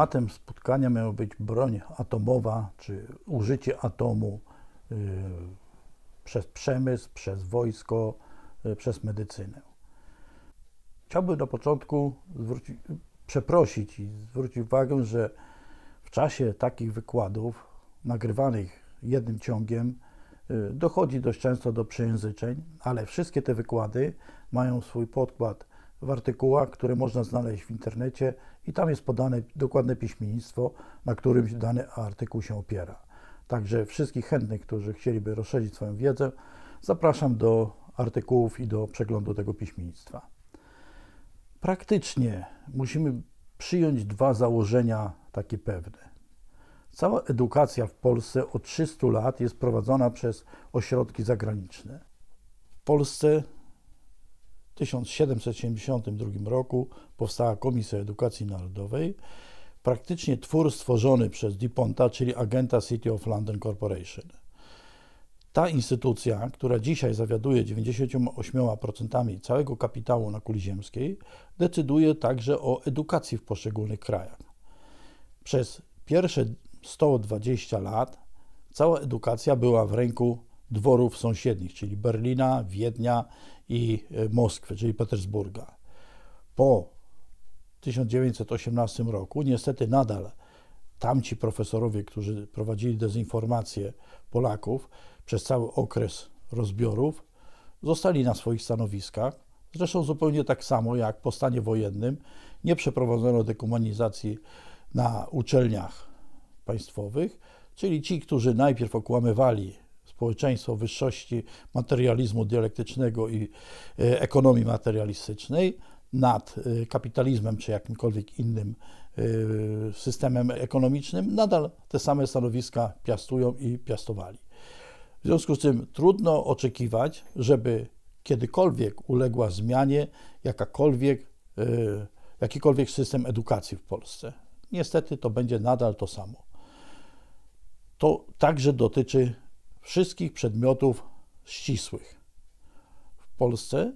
Tematem spotkania miała być broń atomowa, czy użycie atomu y, przez przemysł, przez wojsko, y, przez medycynę. Chciałbym na początku zwrócić, przeprosić i zwrócić uwagę, że w czasie takich wykładów nagrywanych jednym ciągiem y, dochodzi dość często do przejęzyczeń, ale wszystkie te wykłady mają swój podkład w artykułach, które można znaleźć w internecie i tam jest podane dokładne piśmiennictwo, na którym dany artykuł się opiera. Także wszystkich chętnych, którzy chcieliby rozszerzyć swoją wiedzę, zapraszam do artykułów i do przeglądu tego piśmiennictwa. Praktycznie musimy przyjąć dwa założenia takie pewne. Cała edukacja w Polsce od 300 lat jest prowadzona przez ośrodki zagraniczne. W Polsce 1772 roku powstała Komisja Edukacji Narodowej, praktycznie twór stworzony przez Diponta, czyli agenta City of London Corporation. Ta instytucja, która dzisiaj zawiaduje 98% całego kapitału na kuli ziemskiej, decyduje także o edukacji w poszczególnych krajach. Przez pierwsze 120 lat cała edukacja była w ręku dworów sąsiednich, czyli Berlina, Wiednia i e, Moskwy, czyli Petersburga. Po 1918 roku niestety nadal tamci profesorowie, którzy prowadzili dezinformację Polaków przez cały okres rozbiorów, zostali na swoich stanowiskach. Zresztą zupełnie tak samo jak po stanie wojennym nie przeprowadzono dekumanizacji na uczelniach państwowych, czyli ci, którzy najpierw okłamywali społeczeństwo wyższości materializmu dialektycznego i e, ekonomii materialistycznej nad e, kapitalizmem czy jakimkolwiek innym e, systemem ekonomicznym, nadal te same stanowiska piastują i piastowali. W związku z tym trudno oczekiwać, żeby kiedykolwiek uległa zmianie jakakolwiek, jakikolwiek system edukacji w Polsce. Niestety to będzie nadal to samo. To także dotyczy wszystkich przedmiotów ścisłych. W Polsce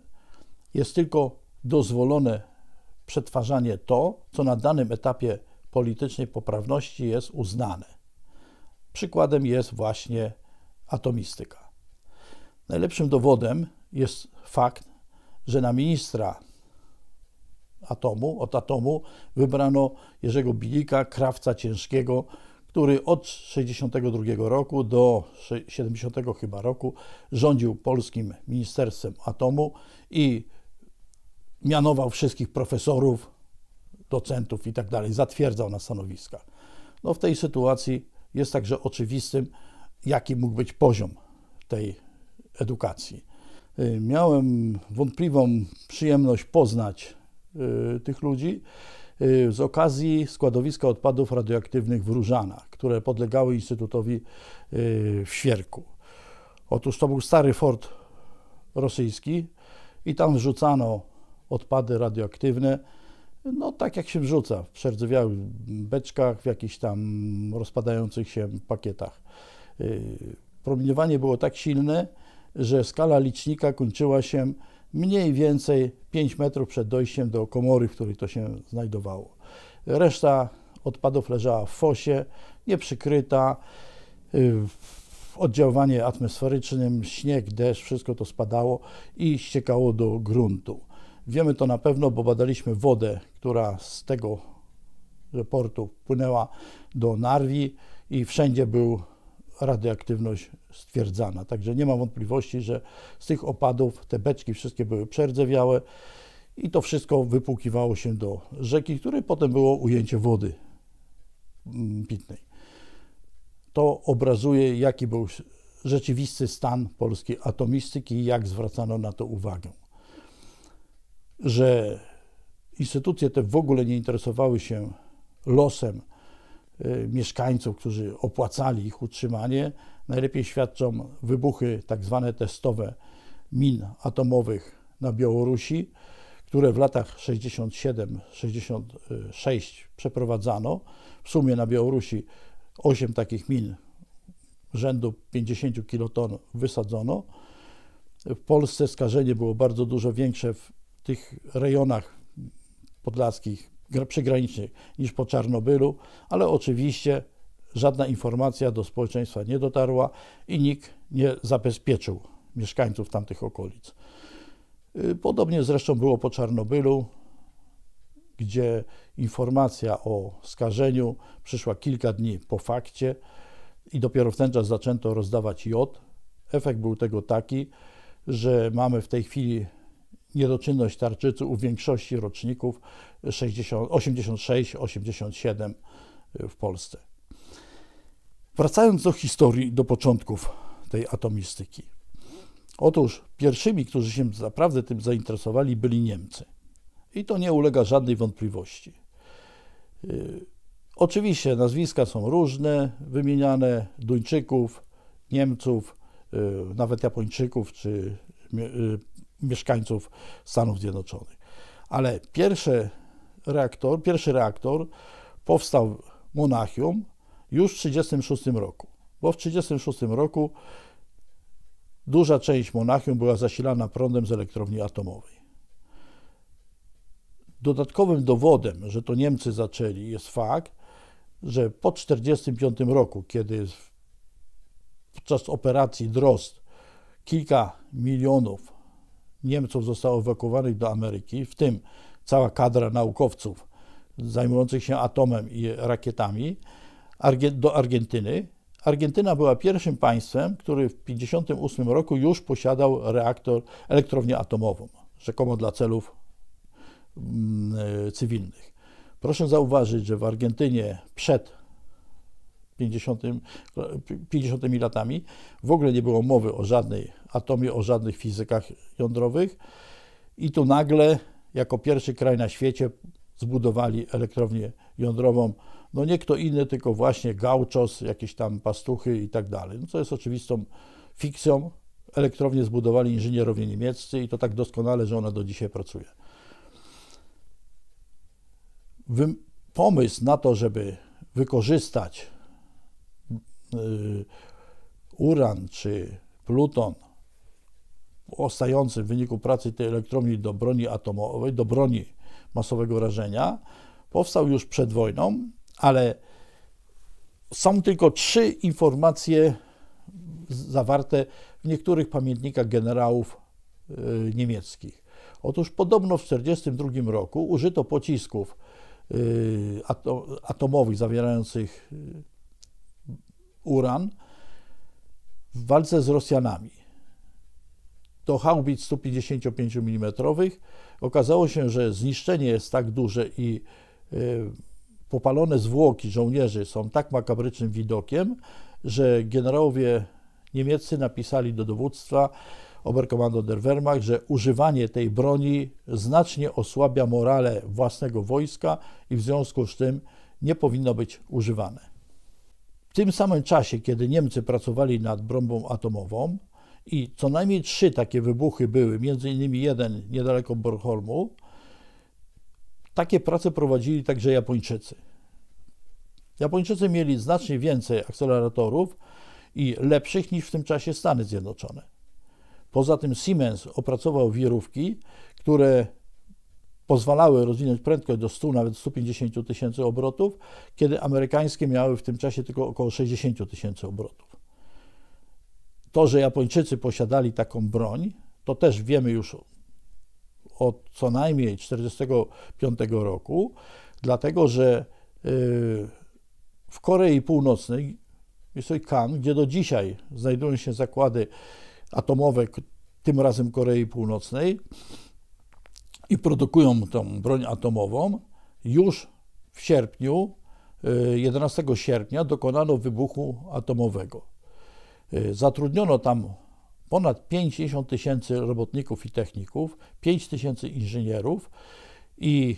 jest tylko dozwolone przetwarzanie to, co na danym etapie politycznej poprawności jest uznane. Przykładem jest właśnie atomistyka. Najlepszym dowodem jest fakt, że na ministra atomu, od atomu wybrano Jerzego Bilika, krawca ciężkiego, który od 1962 roku do 70 chyba roku rządził polskim Ministerstwem Atomu i mianował wszystkich profesorów, docentów i tak dalej, zatwierdzał na stanowiska. No w tej sytuacji jest także oczywistym, jaki mógł być poziom tej edukacji. Y, miałem wątpliwą przyjemność poznać y, tych ludzi Y, z okazji składowiska odpadów radioaktywnych w Różanach, które podlegały Instytutowi y, w Świerku. Otóż to był stary fort rosyjski i tam wrzucano odpady radioaktywne, no tak jak się wrzuca, w przerdzewiałych beczkach, w jakichś tam rozpadających się pakietach. Y, promieniowanie było tak silne, że skala licznika kończyła się mniej więcej 5 metrów przed dojściem do komory, w której to się znajdowało. Reszta odpadów leżała w fosie, nieprzykryta, y, w oddziaływanie atmosferycznym, śnieg, deszcz, wszystko to spadało i ściekało do gruntu. Wiemy to na pewno, bo badaliśmy wodę, która z tego portu płynęła do Narwi i wszędzie był radioaktywność stwierdzana. Także nie ma wątpliwości, że z tych opadów te beczki wszystkie były przerdzewiałe i to wszystko wypłukiwało się do rzeki, której potem było ujęcie wody mm, pitnej. To obrazuje, jaki był rzeczywisty stan polskiej atomistyki i jak zwracano na to uwagę. Że instytucje te w ogóle nie interesowały się losem Y, mieszkańców, którzy opłacali ich utrzymanie. Najlepiej świadczą wybuchy tak zwane testowe min atomowych na Białorusi, które w latach 67-66 przeprowadzano. W sumie na Białorusi 8 takich min rzędu 50 kiloton wysadzono. W Polsce skażenie było bardzo dużo większe w tych rejonach podlaskich, przygranicznych niż po Czarnobylu, ale oczywiście żadna informacja do społeczeństwa nie dotarła i nikt nie zabezpieczył mieszkańców tamtych okolic. Y, podobnie zresztą było po Czarnobylu, gdzie informacja o skażeniu przyszła kilka dni po fakcie i dopiero w ten czas zaczęto rozdawać jod. Efekt był tego taki, że mamy w tej chwili niedoczynność tarczycy u większości roczników 86-87 y, w Polsce. Wracając do historii, do początków tej atomistyki. Otóż pierwszymi, którzy się naprawdę tym zainteresowali, byli Niemcy. I to nie ulega żadnej wątpliwości. Y, oczywiście nazwiska są różne, wymieniane Duńczyków, Niemców, y, nawet Japończyków czy mieszkańców Stanów Zjednoczonych. Ale pierwszy reaktor, pierwszy reaktor powstał w Monachium już w 1936 roku, bo w 1936 roku duża część Monachium była zasilana prądem z elektrowni atomowej. Dodatkowym dowodem, że to Niemcy zaczęli, jest fakt, że po 1945 roku, kiedy podczas operacji Drost kilka milionów Niemców zostało ewakuowanych do Ameryki, w tym cała kadra naukowców zajmujących się atomem i rakietami do Argentyny. Argentyna była pierwszym państwem, który w 1958 roku już posiadał reaktor, elektrownię atomową, rzekomo dla celów mm, cywilnych. Proszę zauważyć, że w Argentynie przed 50, 50 latami. W ogóle nie było mowy o żadnej atomie, o żadnych fizykach jądrowych. I tu nagle, jako pierwszy kraj na świecie, zbudowali elektrownię jądrową. No nie kto inny, tylko właśnie Gałczos jakieś tam pastuchy i tak dalej. No co jest oczywistą fikcją. Elektrownię zbudowali inżynierowie niemieccy i to tak doskonale, że ona do dzisiaj pracuje. Pomysł na to, żeby wykorzystać Y, uran czy pluton powstający w wyniku pracy tej elektrowni do broni atomowej, do broni masowego rażenia, powstał już przed wojną, ale są tylko trzy informacje zawarte w niektórych pamiętnikach generałów y, niemieckich. Otóż podobno w 1942 roku użyto pocisków y, atomowych zawierających uran w walce z Rosjanami. To haubic 155 mm okazało się, że zniszczenie jest tak duże i y, popalone zwłoki żołnierzy są tak makabrycznym widokiem, że generałowie niemieccy napisali do dowództwa Oberkommando der Wehrmacht, że używanie tej broni znacznie osłabia morale własnego wojska i w związku z tym nie powinno być używane. W tym samym czasie, kiedy Niemcy pracowali nad bombą atomową i co najmniej trzy takie wybuchy były, między innymi jeden niedaleko Borholmu, takie prace prowadzili także Japończycy. Japończycy mieli znacznie więcej akceleratorów i lepszych niż w tym czasie Stany Zjednoczone. Poza tym Siemens opracował wirówki, które pozwalały rozwinąć prędkość do 100, nawet 150 tysięcy obrotów, kiedy amerykańskie miały w tym czasie tylko około 60 tysięcy obrotów. To, że Japończycy posiadali taką broń, to też wiemy już od co najmniej 1945 roku, dlatego że y, w Korei Północnej, jest to Kan, gdzie do dzisiaj znajdują się zakłady atomowe, tym razem Korei Północnej, i produkują tą broń atomową, już w sierpniu, 11 y, sierpnia, dokonano wybuchu atomowego. Y, zatrudniono tam ponad 50 tysięcy robotników i techników, 5 tysięcy inżynierów i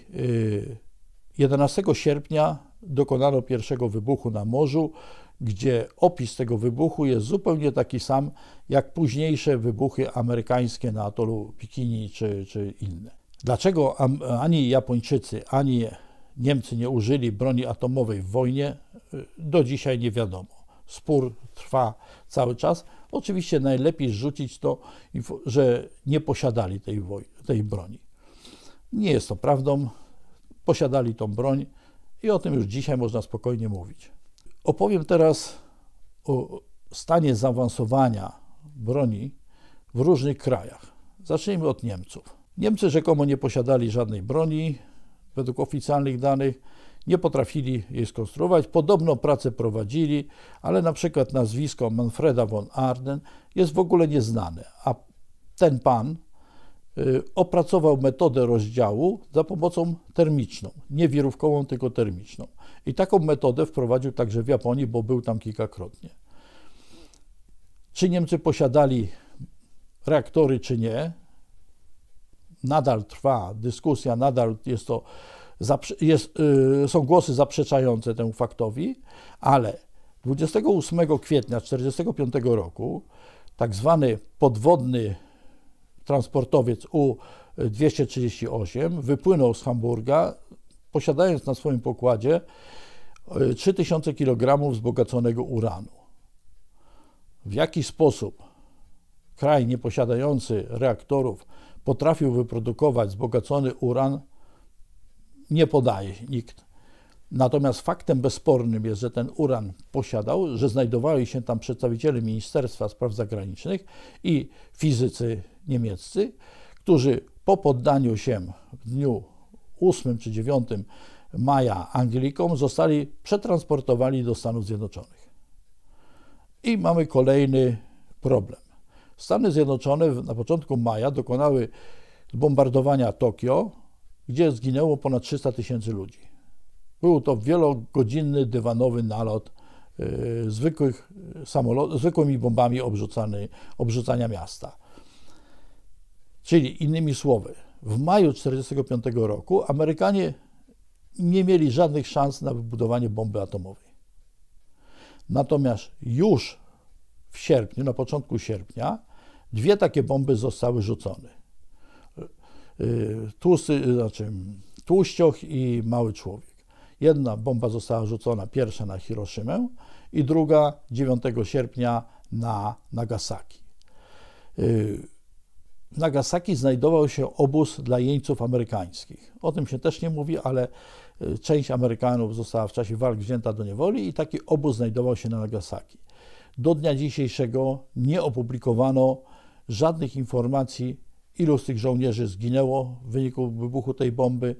11 y, sierpnia dokonano pierwszego wybuchu na morzu, gdzie opis tego wybuchu jest zupełnie taki sam jak późniejsze wybuchy amerykańskie na atolu Bikini czy, czy inne. Dlaczego ani Japończycy, ani Niemcy nie użyli broni atomowej w wojnie, y, do dzisiaj nie wiadomo. Spór trwa cały czas. Oczywiście najlepiej rzucić to, że nie posiadali tej, tej broni. Nie jest to prawdą. Posiadali tą broń i o tym już dzisiaj można spokojnie mówić. Opowiem teraz o stanie zaawansowania broni w różnych krajach. Zacznijmy od Niemców. Niemcy rzekomo nie posiadali żadnej broni, według oficjalnych danych nie potrafili jej skonstruować. Podobno pracę prowadzili, ale na przykład nazwisko Manfreda von Arden jest w ogóle nieznane, a ten pan y, opracował metodę rozdziału za pomocą termiczną, nie wirówkową, tylko termiczną. I taką metodę wprowadził także w Japonii, bo był tam kilkakrotnie. Czy Niemcy posiadali reaktory, czy nie, nadal trwa dyskusja, nadal jest to, jest, y, są głosy zaprzeczające temu faktowi, ale 28 kwietnia 1945 roku tak zwany podwodny transportowiec U-238 wypłynął z Hamburga, posiadając na swoim pokładzie 3000 y, kg wzbogaconego uranu. W jaki sposób kraj nieposiadający reaktorów potrafił wyprodukować wzbogacony uran, nie podaje nikt. Natomiast faktem bezspornym jest, że ten uran posiadał, że znajdowali się tam przedstawiciele Ministerstwa Spraw Zagranicznych i fizycy niemieccy, którzy po poddaniu się w dniu 8 czy 9 maja Anglikom zostali przetransportowani do Stanów Zjednoczonych. I mamy kolejny problem. Stany Zjednoczone na początku maja dokonały bombardowania Tokio, gdzie zginęło ponad 300 tysięcy ludzi. Był to wielogodzinny, dywanowy nalot e, zwykłych e, samolot, zwykłymi bombami obrzucany, obrzucania miasta. Czyli innymi słowy, w maju 1945 roku Amerykanie nie mieli żadnych szans na wybudowanie bomby atomowej. Natomiast już w sierpniu, na początku sierpnia, dwie takie bomby zostały rzucone. Y, tłusty, y, znaczy, tłuścioch i mały człowiek. Jedna bomba została rzucona pierwsza na Hiroshimę i druga 9 sierpnia na Nagasaki. Y, w Nagasaki znajdował się obóz dla jeńców amerykańskich. O tym się też nie mówi, ale część Amerykanów została w czasie walk wzięta do niewoli i taki obóz znajdował się na Nagasaki. Do dnia dzisiejszego nie opublikowano żadnych informacji, ilu z tych żołnierzy zginęło w wyniku wybuchu tej bomby,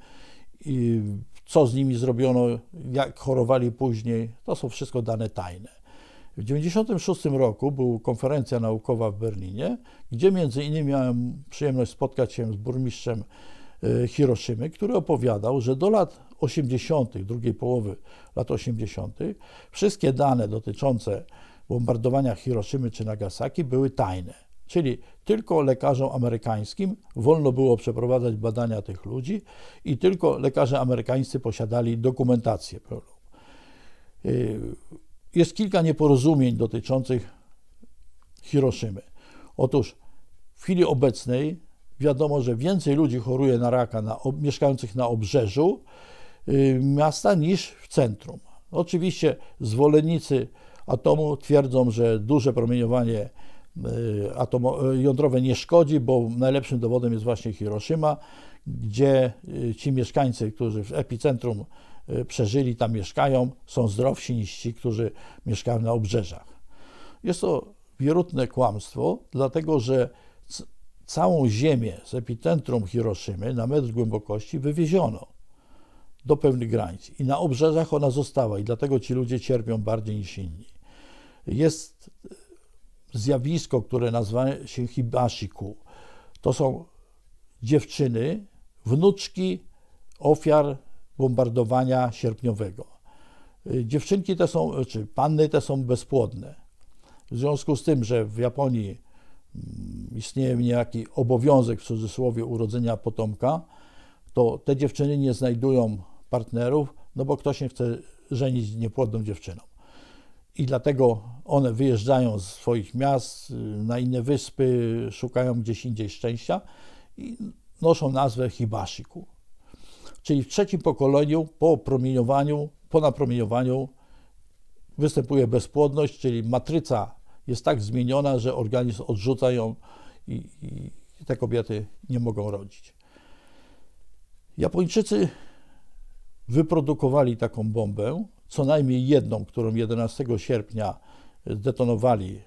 co z nimi zrobiono, jak chorowali później. To są wszystko dane tajne. W 1996 roku była konferencja naukowa w Berlinie, gdzie między innymi miałem przyjemność spotkać się z burmistrzem e, Hiroszymy, który opowiadał, że do lat 80., drugiej połowy lat 80., wszystkie dane dotyczące bombardowania Hiroszymy czy Nagasaki były tajne. Czyli tylko lekarzom amerykańskim wolno było przeprowadzać badania tych ludzi i tylko lekarze amerykańscy posiadali dokumentację pełną. Y, jest kilka nieporozumień dotyczących Hiroshimy. Otóż w chwili obecnej wiadomo, że więcej ludzi choruje na raka na, mieszkających na obrzeżu y, miasta niż w centrum. Oczywiście zwolennicy atomu. Twierdzą, że duże promieniowanie e, atomo- e, jądrowe nie szkodzi, bo najlepszym dowodem jest właśnie Hiroshima, gdzie e, ci mieszkańcy, którzy w epicentrum przeżyli, tam mieszkają, są zdrowsi niż ci, którzy mieszkają na obrzeżach. Jest to wierutne kłamstwo, dlatego że całą ziemię z epicentrum Hiroshimy na metr głębokości wywieziono do pewnych granic i na obrzeżach ona została i dlatego ci ludzie cierpią bardziej niż inni. Jest zjawisko, które nazywa się hibashiku. To są dziewczyny, wnuczki ofiar bombardowania sierpniowego. Dziewczynki te są, czy panny te są bezpłodne. W związku z tym, że w Japonii mm, istnieje niejaki obowiązek w cudzysłowie urodzenia potomka, to te dziewczyny nie znajdują partnerów, no bo ktoś nie chce żenić niepłodną dziewczyną i dlatego one wyjeżdżają z swoich miast y, na inne wyspy, szukają gdzieś indziej szczęścia i noszą nazwę hibashiku. Czyli w trzecim pokoleniu po promieniowaniu, po napromieniowaniu występuje bezpłodność, czyli matryca jest tak zmieniona, że organizm odrzuca ją i, i, i te kobiety nie mogą rodzić. Japończycy wyprodukowali taką bombę, co najmniej jedną, którą 11 sierpnia zdetonowali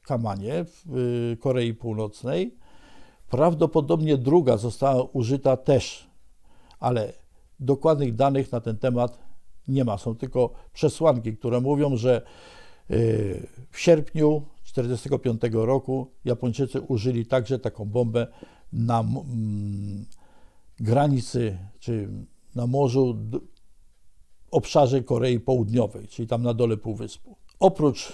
w Kamanie w y, Korei Północnej. Prawdopodobnie druga została użyta też, ale dokładnych danych na ten temat nie ma. Są tylko przesłanki, które mówią, że y, w sierpniu 1945 roku Japończycy użyli także taką bombę na granicy czy na morzu obszarze Korei Południowej, czyli tam na dole Półwyspu. Oprócz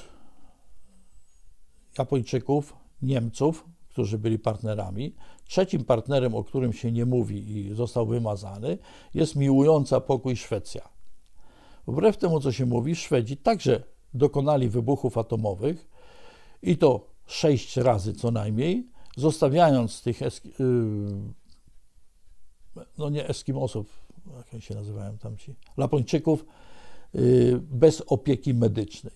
Japończyków, Niemców, którzy byli partnerami, trzecim partnerem, o którym się nie mówi i został wymazany, jest miłująca pokój Szwecja. Wbrew temu, co się mówi, Szwedzi także dokonali wybuchów atomowych i to sześć razy co najmniej, zostawiając tych, y, no nie Eskimosów, jak oni się nazywają tamci, Lapończyków, y, bez opieki medycznej.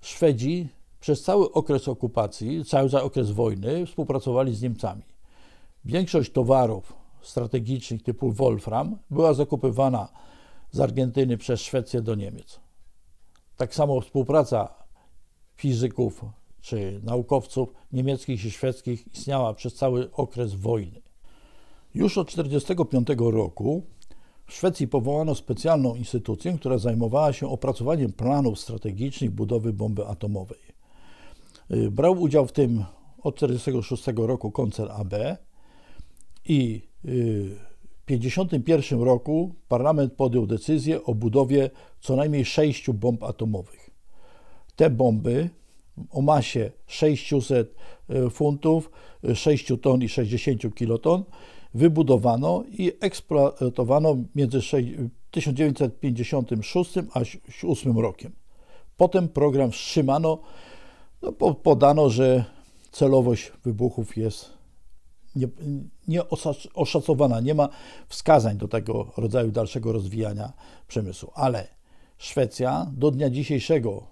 Szwedzi przez cały okres okupacji, cały okres wojny współpracowali z Niemcami. Większość towarów strategicznych typu Wolfram była zakupywana z Argentyny przez Szwecję do Niemiec. Tak samo współpraca fizyków czy naukowców niemieckich i szwedzkich istniała przez cały okres wojny. Już od 1945 roku w Szwecji powołano specjalną instytucję, która zajmowała się opracowaniem planów strategicznych budowy bomby atomowej. Y, brał udział w tym od 1946 roku koncern AB i y, w 1951 roku parlament podjął decyzję o budowie co najmniej sześciu bomb atomowych. Te bomby o masie 600 y, funtów, 6 ton i 60 kiloton wybudowano i eksploatowano między 1956 a 1908 rokiem. Potem program wstrzymano, no, podano, że celowość wybuchów jest nieoszacowana, nie, nie ma wskazań do tego rodzaju dalszego rozwijania przemysłu. Ale Szwecja do dnia dzisiejszego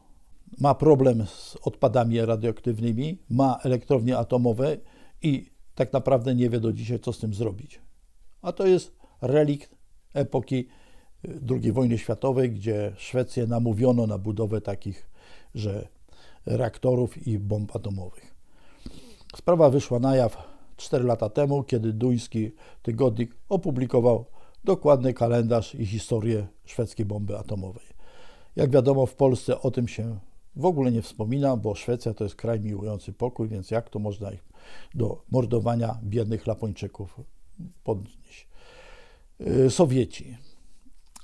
ma problem z odpadami radioaktywnymi, ma elektrownie atomowe i tak naprawdę nie wie do dzisiaj, co z tym zrobić. A to jest relikt epoki y, II wojny światowej, gdzie Szwecję namówiono na budowę takich, że reaktorów i bomb atomowych. Sprawa wyszła na jaw 4 lata temu, kiedy duński tygodnik opublikował dokładny kalendarz i historię szwedzkiej bomby atomowej. Jak wiadomo, w Polsce o tym się w ogóle nie wspomina, bo Szwecja to jest kraj miłujący pokój, więc jak to można ich do mordowania biednych Lapończyków podnieść. Y, Sowieci.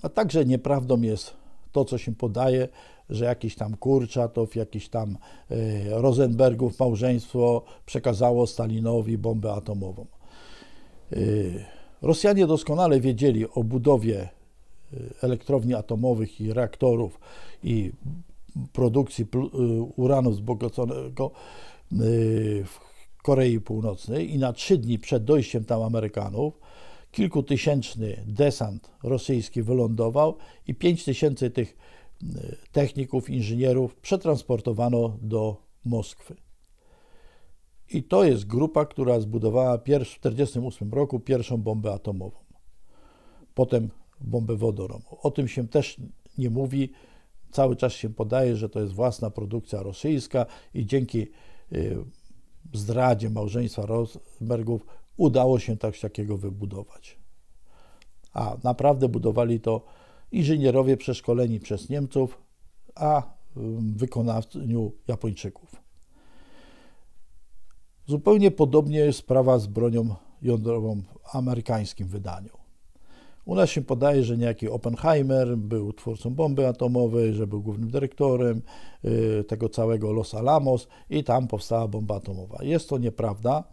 A także nieprawdą jest to, co się podaje, że jakiś tam Kurczatow, jakiś tam y, Rosenbergów małżeństwo przekazało Stalinowi bombę atomową. Y, Rosjanie doskonale wiedzieli o budowie elektrowni atomowych i reaktorów i produkcji uranu wzbogaconego w Korei Północnej i na trzy dni przed dojściem tam Amerykanów kilkutysięczny desant rosyjski wylądował i pięć tysięcy tych y, techników, inżynierów przetransportowano do Moskwy. I to jest grupa, która zbudowała w 1948 roku pierwszą bombę atomową. Potem bombę wodorową. O tym się też nie mówi. Cały czas się podaje, że to jest własna produkcja rosyjska i dzięki y, zdradzie małżeństwa Rosbergów udało się tak takiego wybudować. A naprawdę budowali to inżynierowie przeszkoleni przez Niemców, a w wykonaniu Japończyków. Zupełnie podobnie jest sprawa z bronią jądrową w amerykańskim wydaniu. U nas się podaje, że niejaki Oppenheimer był twórcą bomby atomowej, że był głównym dyrektorem y, tego całego Los Alamos i tam powstała bomba atomowa. Jest to nieprawda.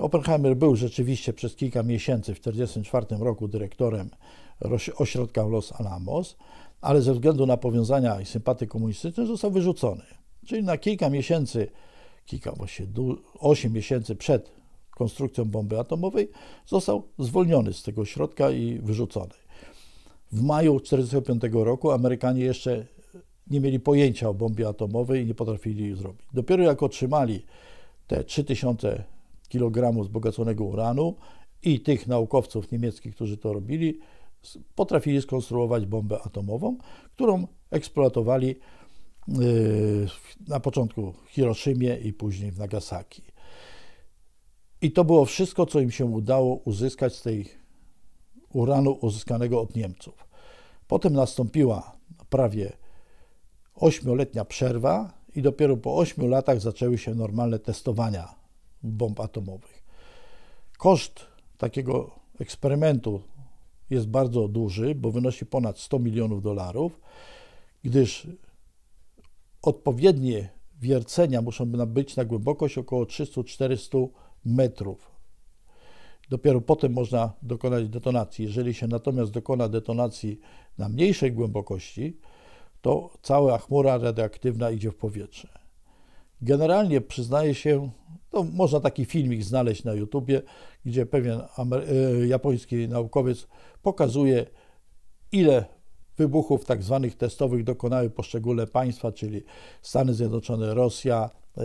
Oppenheimer był rzeczywiście przez kilka miesięcy w 1944 roku dyrektorem ośrodka Los Alamos, ale ze względu na powiązania i sympaty komunistyczne został wyrzucony. Czyli na kilka miesięcy, kilka, właśnie 8 miesięcy przed konstrukcją bomby atomowej, został zwolniony z tego środka i wyrzucony. W maju 1945 roku Amerykanie jeszcze nie mieli pojęcia o bombie atomowej i nie potrafili jej zrobić. Dopiero jak otrzymali te 3000 kg wzbogaconego uranu i tych naukowców niemieckich, którzy to robili, potrafili skonstruować bombę atomową, którą eksploatowali yy, na początku w Hiroshimie i później w Nagasaki. I to było wszystko, co im się udało uzyskać z tej uranu uzyskanego od Niemców. Potem nastąpiła prawie ośmioletnia przerwa i dopiero po ośmiu latach zaczęły się normalne testowania bomb atomowych. Koszt takiego eksperymentu jest bardzo duży, bo wynosi ponad 100 milionów dolarów, gdyż odpowiednie wiercenia muszą być na głębokość około 300-400 metrów. Dopiero potem można dokonać detonacji. Jeżeli się natomiast dokona detonacji na mniejszej głębokości, to cała chmura radioaktywna idzie w powietrze. Generalnie przyznaje się, no, można taki filmik znaleźć na YouTubie, gdzie pewien e, japoński naukowiec pokazuje, ile wybuchów tak zwanych testowych dokonały poszczególne państwa, czyli Stany Zjednoczone, Rosja, e,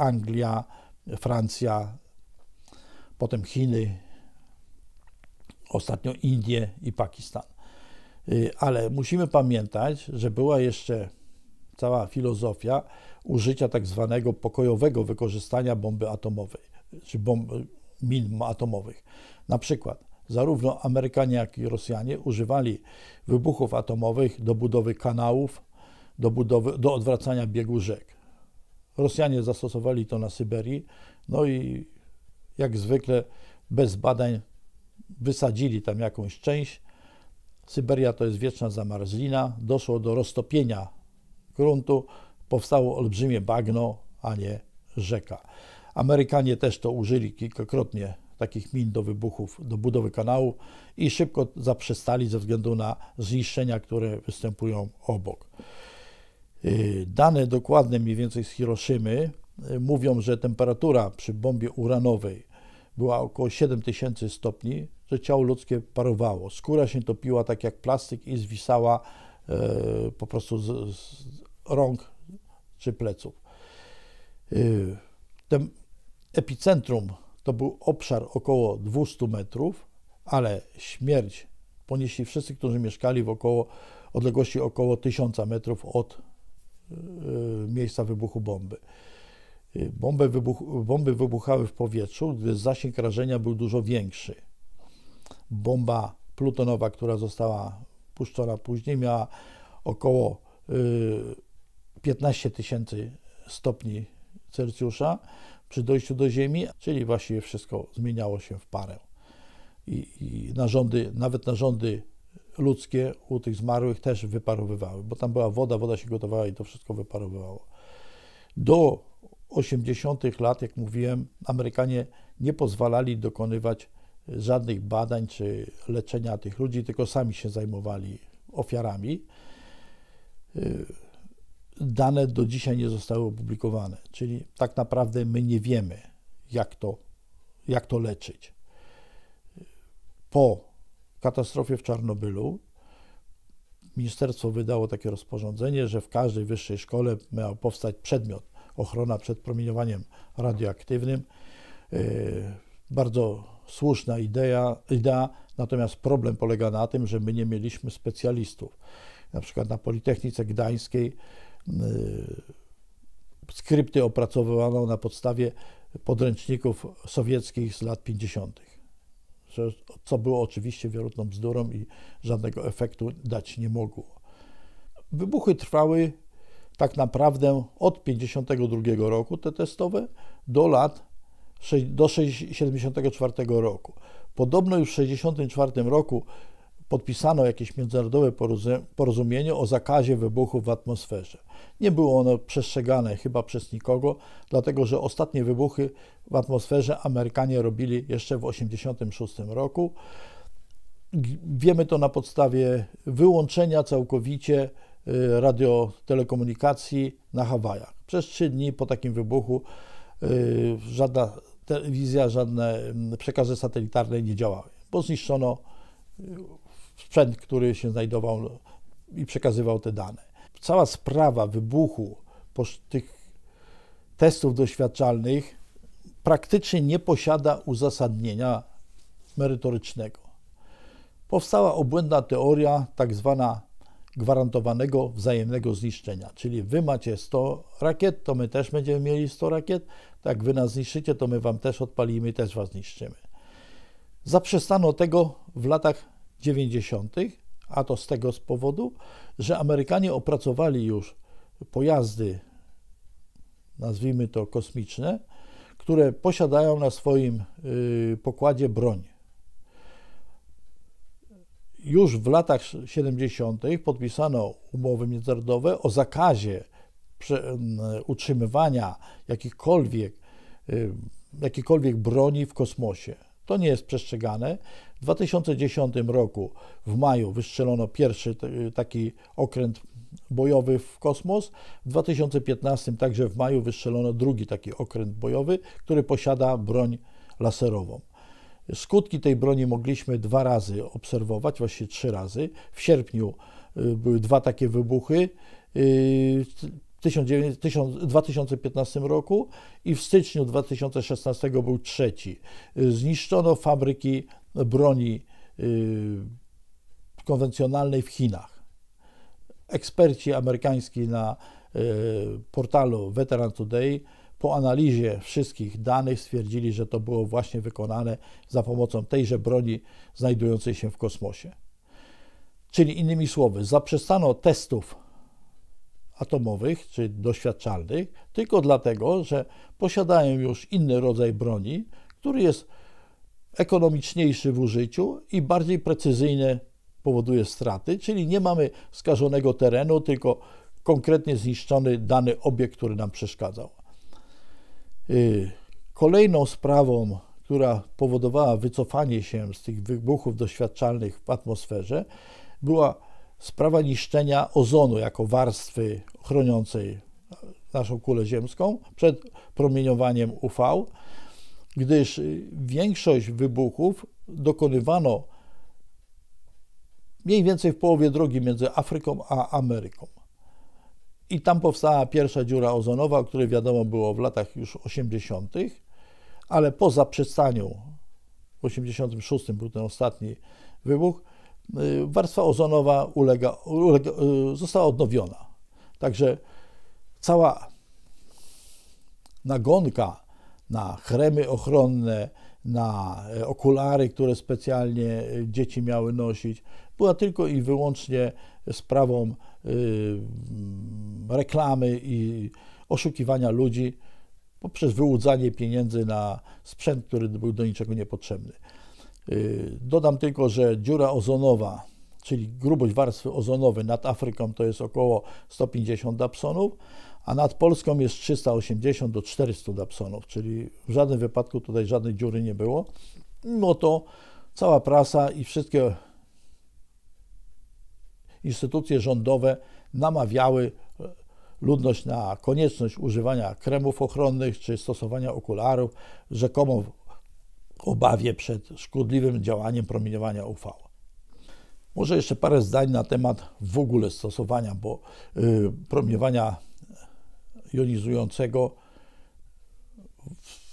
Anglia, Francja, potem Chiny, ostatnio Indie i Pakistan. Y, ale musimy pamiętać, że była jeszcze cała filozofia użycia tak zwanego pokojowego wykorzystania bomby atomowej, czy bomb, min atomowych. Na przykład zarówno Amerykanie, jak i Rosjanie używali wybuchów atomowych do budowy kanałów, do, budowy, do odwracania biegu rzek. Rosjanie zastosowali to na Syberii, no i jak zwykle bez badań wysadzili tam jakąś część. Syberia to jest wieczna zamarzlina. Doszło do roztopienia gruntu, powstało olbrzymie bagno, a nie rzeka. Amerykanie też to użyli kilkakrotnie takich min do wybuchów, do budowy kanału i szybko zaprzestali ze względu na zniszczenia, które występują obok. Y, dane dokładne mniej więcej z Hiroszymy Y, mówią, że temperatura przy bombie uranowej była około 7000 stopni, że ciało ludzkie parowało. Skóra się topiła tak jak plastik i zwisała e, po prostu z, z, rąk czy pleców. E, y, ten epicentrum to był obszar około 200 metrów, ale śmierć ponieśli wszyscy, którzy mieszkali w około, odległości około 1000 metrów od e, miejsca wybuchu bomby. Y, bomby, wybuch, bomby wybuchały w powietrzu, gdy zasięg rażenia był dużo większy. Bomba plutonowa, która została puszczona później, miała około 15 y, tysięcy stopni Celsjusza przy dojściu do Ziemi, czyli właściwie wszystko zmieniało się w parę. I, i narządy, nawet narządy ludzkie u tych zmarłych też wyparowywały, bo tam była woda, woda się gotowała i to wszystko wyparowywało. Do 80. lat, jak mówiłem, Amerykanie nie pozwalali dokonywać e, żadnych badań czy leczenia tych ludzi, tylko sami się zajmowali ofiarami. E, dane do dzisiaj nie zostały opublikowane, czyli tak naprawdę my nie wiemy, jak to, jak to leczyć. E, po katastrofie w Czarnobylu ministerstwo wydało takie rozporządzenie, że w każdej wyższej szkole miał powstać przedmiot ochrona przed promieniowaniem radioaktywnym. E, bardzo słuszna idea, idea, natomiast problem polega na tym, że my nie mieliśmy specjalistów. Na przykład na Politechnice Gdańskiej e, skrypty opracowywano na podstawie podręczników sowieckich z lat 50., co było oczywiście wielotną bzdurą i żadnego efektu dać nie mogło. Wybuchy trwały tak naprawdę od 1952 roku te testowe do lat do 1974 roku. Podobno już w 1964 roku podpisano jakieś międzynarodowe porozumienie o zakazie wybuchów w atmosferze. Nie było ono przestrzegane chyba przez nikogo, dlatego że ostatnie wybuchy w atmosferze Amerykanie robili jeszcze w 1986 roku. Wiemy to na podstawie wyłączenia całkowicie Y, radiotelekomunikacji na Hawajach. Przez trzy dni po takim wybuchu y, żadna telewizja, żadne mm, przekazy satelitarne nie działały, bo zniszczono y, sprzęt, który się znajdował no, i przekazywał te dane. Cała sprawa wybuchu tych testów doświadczalnych praktycznie nie posiada uzasadnienia merytorycznego. Powstała obłędna teoria, tak zwana gwarantowanego wzajemnego zniszczenia. Czyli wy macie 100 rakiet, to my też będziemy mieli 100 rakiet. Tak wy nas zniszczycie, to my wam też odpalimy, też was zniszczymy. Zaprzestano tego w latach 90., a to z tego z powodu, że Amerykanie opracowali już pojazdy, nazwijmy to kosmiczne, które posiadają na swoim y, pokładzie broń. Już w latach 70. podpisano umowy międzynarodowe o zakazie utrzymywania jakichkolwiek, jakiejkolwiek broni w kosmosie. To nie jest przestrzegane. W 2010 roku w maju wystrzelono pierwszy y, taki okręt bojowy w kosmos. W 2015 także w maju wystrzelono drugi taki okręt bojowy, który posiada broń laserową. Skutki tej broni mogliśmy dwa razy obserwować, właściwie trzy razy. W sierpniu y, były dwa takie wybuchy. 2015 y, roku i w styczniu 2016 był trzeci. Y, zniszczono fabryki broni konwencjonalnej w Chinach. Eksperci amerykański na portalu Veteran Today po analizie wszystkich danych stwierdzili, że to było właśnie wykonane za pomocą tejże broni znajdującej się w kosmosie. Czyli innymi słowy, zaprzestano testów atomowych czy doświadczalnych tylko dlatego, że posiadają już inny rodzaj broni, który jest ekonomiczniejszy w użyciu i bardziej precyzyjny powoduje straty, czyli nie mamy skażonego terenu, tylko konkretnie zniszczony dany obiekt, który nam przeszkadzał. Y, kolejną sprawą, która powodowała wycofanie się z tych wybuchów doświadczalnych w atmosferze, była sprawa niszczenia ozonu jako warstwy chroniącej naszą kulę ziemską przed promieniowaniem UV, gdyż y, większość wybuchów dokonywano mniej więcej w połowie drogi między Afryką a Ameryką. I tam powstała pierwsza dziura ozonowa, o której wiadomo było w latach już 80., ale po zaprzestaniu w 86 był ten ostatni wybuch, y, warstwa ozonowa ulega, ulega, y, została odnowiona. Także cała nagonka na chremy ochronne, na e, okulary, które specjalnie e, dzieci miały nosić, była tylko i wyłącznie sprawą Y, reklamy i oszukiwania ludzi poprzez wyłudzanie pieniędzy na sprzęt, który był do niczego niepotrzebny. Y, dodam tylko, że dziura ozonowa, czyli grubość warstwy ozonowej nad Afryką to jest około 150 dapsonów, a nad Polską jest 380 do 400 dapsonów, czyli w żadnym wypadku tutaj żadnej dziury nie było. Mimo to cała prasa i wszystkie instytucje rządowe namawiały e, ludność na konieczność używania kremów ochronnych czy stosowania okularów, rzekomo w obawie przed szkodliwym działaniem promieniowania UV. Może jeszcze parę zdań na temat w ogóle stosowania bo, y, promieniowania jonizującego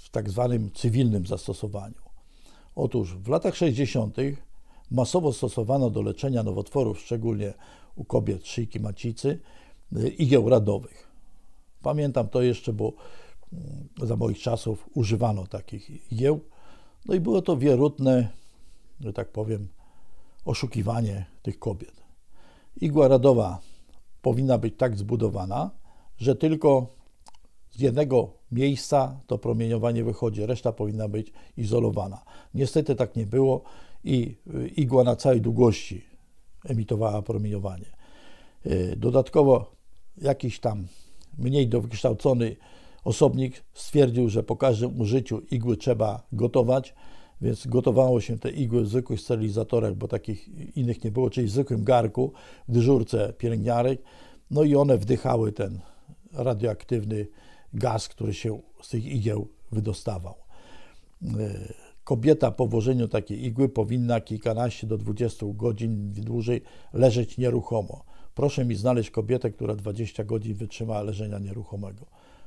w tak zwanym cywilnym zastosowaniu. Otóż w latach 60 masowo stosowano do leczenia nowotworów, szczególnie u kobiet szyjki macicy, y, igieł radowych. Pamiętam to jeszcze, bo mm, za moich czasów używano takich igieł. No i było to wierutne, że tak powiem, oszukiwanie tych kobiet. Igła radowa powinna być tak zbudowana, że tylko z jednego miejsca to promieniowanie wychodzi, reszta powinna być izolowana. Niestety tak nie było i y, igła na całej długości emitowała promieniowanie. Y, dodatkowo jakiś tam mniej dowykształcony osobnik stwierdził, że po każdym użyciu igły trzeba gotować, więc gotowało się te igły w zwykłych sterylizatorach, bo takich innych nie było, czyli w zwykłym garku, w dyżurce pielęgniarek, no i one wdychały ten radioaktywny gaz, który się z tych igieł wydostawał. Y, Kobieta po włożeniu takiej igły powinna kilkanaście do 20 godzin dłużej leżeć nieruchomo. Proszę mi znaleźć kobietę, która 20 godzin wytrzyma leżenia nieruchomego.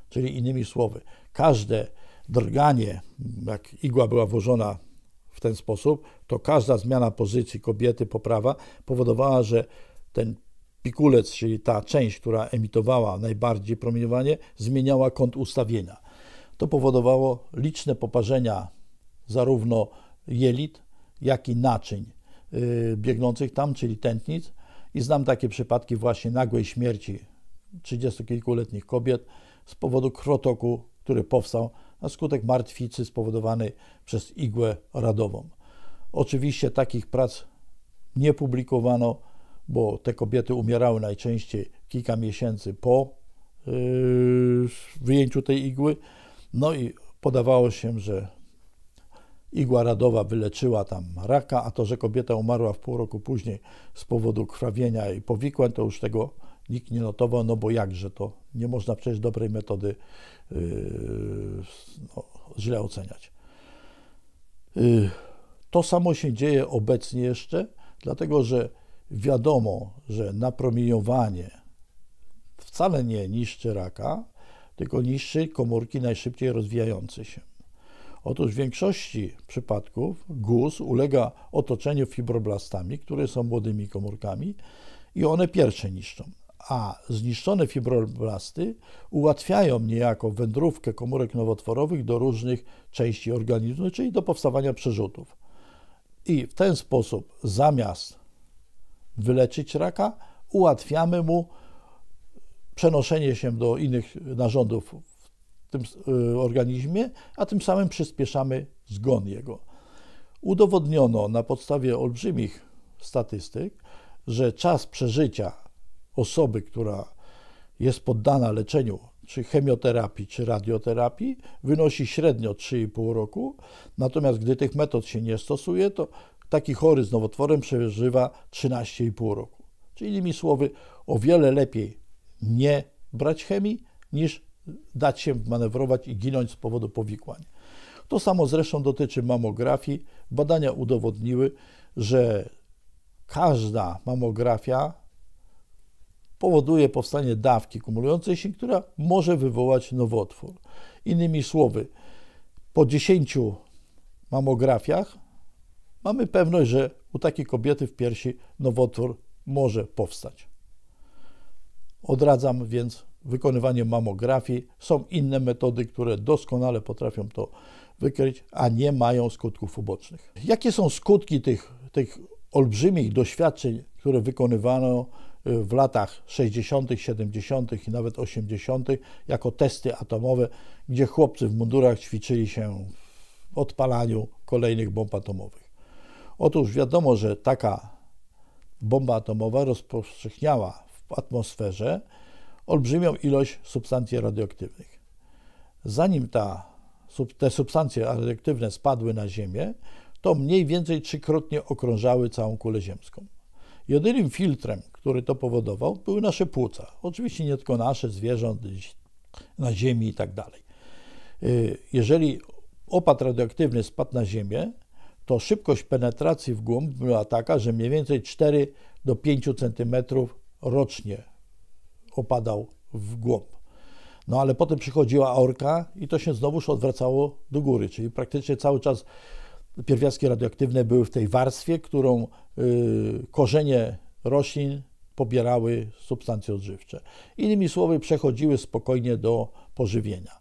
Czyli innymi słowy, każde drganie, jak igła była włożona w ten sposób, to każda zmiana pozycji kobiety, poprawa powodowała, że ten pikulec, czyli ta część, która emitowała najbardziej promieniowanie, zmieniała kąt ustawienia. To powodowało liczne poparzenia zarówno jelit, jak i naczyń y, biegnących tam, czyli tętnic. I znam takie przypadki właśnie nagłej śmierci 30-kilkuletnich kobiet z powodu krotoku, który powstał na skutek martwicy spowodowanej przez igłę radową. Oczywiście takich prac nie publikowano, bo te kobiety umierały najczęściej kilka miesięcy po y, wyjęciu tej igły. No i podawało się, że Igła radowa wyleczyła tam raka, a to, że kobieta umarła w pół roku później z powodu krwawienia i powikłań, to już tego nikt nie notował, no bo jakże to, nie można przecież dobrej metody yy, no, źle oceniać. Yy, to samo się dzieje obecnie jeszcze, dlatego że wiadomo, że napromieniowanie wcale nie niszczy raka, tylko niszczy komórki najszybciej rozwijające się. Otóż w większości przypadków guz ulega otoczeniu fibroblastami, które są młodymi komórkami i one pierwsze niszczą. A zniszczone fibroblasty ułatwiają niejako wędrówkę komórek nowotworowych do różnych części organizmu, czyli do powstawania przerzutów. I w ten sposób zamiast wyleczyć raka, ułatwiamy mu przenoszenie się do innych narządów tym y, organizmie, a tym samym przyspieszamy zgon jego. Udowodniono na podstawie olbrzymich statystyk, że czas przeżycia osoby, która jest poddana leczeniu czy chemioterapii, czy radioterapii, wynosi średnio 3,5 roku. Natomiast gdy tych metod się nie stosuje, to taki chory z nowotworem przeżywa 13,5 roku. Czyli innymi słowy, o wiele lepiej nie brać chemii niż dać się manewrować i ginąć z powodu powikłań. To samo zresztą dotyczy mamografii. Badania udowodniły, że każda mamografia powoduje powstanie dawki kumulującej się, która może wywołać nowotwór. Innymi słowy, po 10 mamografiach mamy pewność, że u takiej kobiety w piersi nowotwór może powstać. Odradzam więc wykonywaniem mamografii. Są inne metody, które doskonale potrafią to wykryć, a nie mają skutków ubocznych. Jakie są skutki tych, tych olbrzymich doświadczeń, które wykonywano y, w latach 60., 70. i nawet 80. jako testy atomowe, gdzie chłopcy w mundurach ćwiczyli się w odpalaniu kolejnych bomb atomowych. Otóż wiadomo, że taka bomba atomowa rozpowszechniała w atmosferze olbrzymią ilość substancji radioaktywnych. Zanim ta, te substancje radioaktywne spadły na Ziemię, to mniej więcej trzykrotnie okrążały całą kulę ziemską. Jedynym filtrem, który to powodował, były nasze płuca. Oczywiście nie tylko nasze, zwierząt na Ziemi i tak dalej. Y, jeżeli opad radioaktywny spadł na Ziemię, to szybkość penetracji w głąb była taka, że mniej więcej 4 do 5 cm rocznie opadał w głąb. No ale potem przychodziła orka i to się znowuż odwracało do góry, czyli praktycznie cały czas pierwiastki radioaktywne były w tej warstwie, którą y, korzenie roślin pobierały substancje odżywcze. Innymi słowy, przechodziły spokojnie do pożywienia.